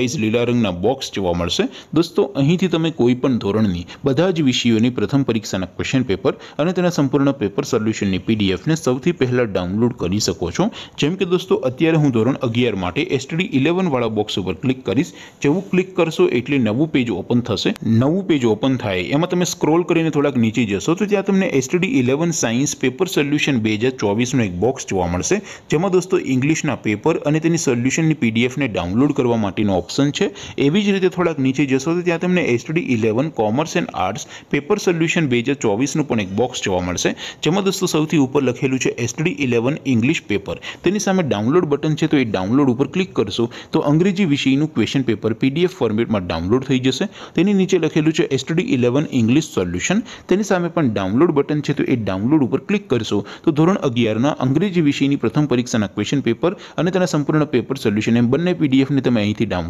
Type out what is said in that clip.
wise લીલા રંગના box જોવા મળશે દોસ્તો અહીંથી તમે કોઈપણ ધોરણની બધા જ વિષયોની પ્રથમ પરીક્ષાના ક્વેશ્ચન પેપર અને તેના સંપૂર્ણ પેપર સોલ્યુશનની પીડીએફને સૌથી પહેલાં ડાઉનલોડ કરી શકો છો જેમ કે દોસ્તો અત્યારે હું ધોરણ અગિયાર માટે એસટીડી ઇલેવનવાળા બોક્સ ઉપર ક્લિક કરીશ જેવું ક્લિક કરશો એટલે નવું પેજ ઓપન થશે નવું પેજ ઓપન થાય એમાં તમે સ્ક્રોલ કરીને થોડાક નીચે જશો તો ત્યાં તમને STD eleven science paper solution બે હજાર ચોવીસનો એક બોક્સ જોવા મળશે જેમાં દોસ્તો ઇંગ્લિશના પેપર અને તેની સોલ્યુશનની પીડીએફને ડાઉનલોડ કરવા માટેનો ઓપ્શન છે એવી જ રીતે થોડાક નીચે જશો તો ત્યાં તમને ST eleven commerce and arts paper solution બે હજાર ચોવીસનું પણ એક બોક્સ જોવા મળશે જેમાં દોસ્તો સૌથી ઉપર લખેલું છે એસટી ઇલેવન ઇંગ્લિશ પેપર તેની સામે ડાઉનલોડ બટન છે તો એ ડાઉનલોડ ઉપર ક્લિક કરશો તો અંગ્રેજી વિષયનું ક્વેશ્ચન પેપર પીડીએફ ફોર્મેટમાં ડાઉનલોડ થઈ જશે તેની નીચે લખેલું છે એસટડી ઇલેવન ઇંગ્લિશ સોલ્યુશન તેની સામે પણ ડાઉનલોડ બટન છે તો એ ડાઉનલોડ ઉપર ક્લિક કરશો તો ધોરણ અગિયારના અંગ્રેજી વિષયની પ્રથમ પરીક્ષાના ક્વેશ્ચન પેપર અને તેના સંપૂર્ણ પેપર સોલ્યુશન એમ બંને પીડીએફને તમે અહીંથી ડાઉનલોડ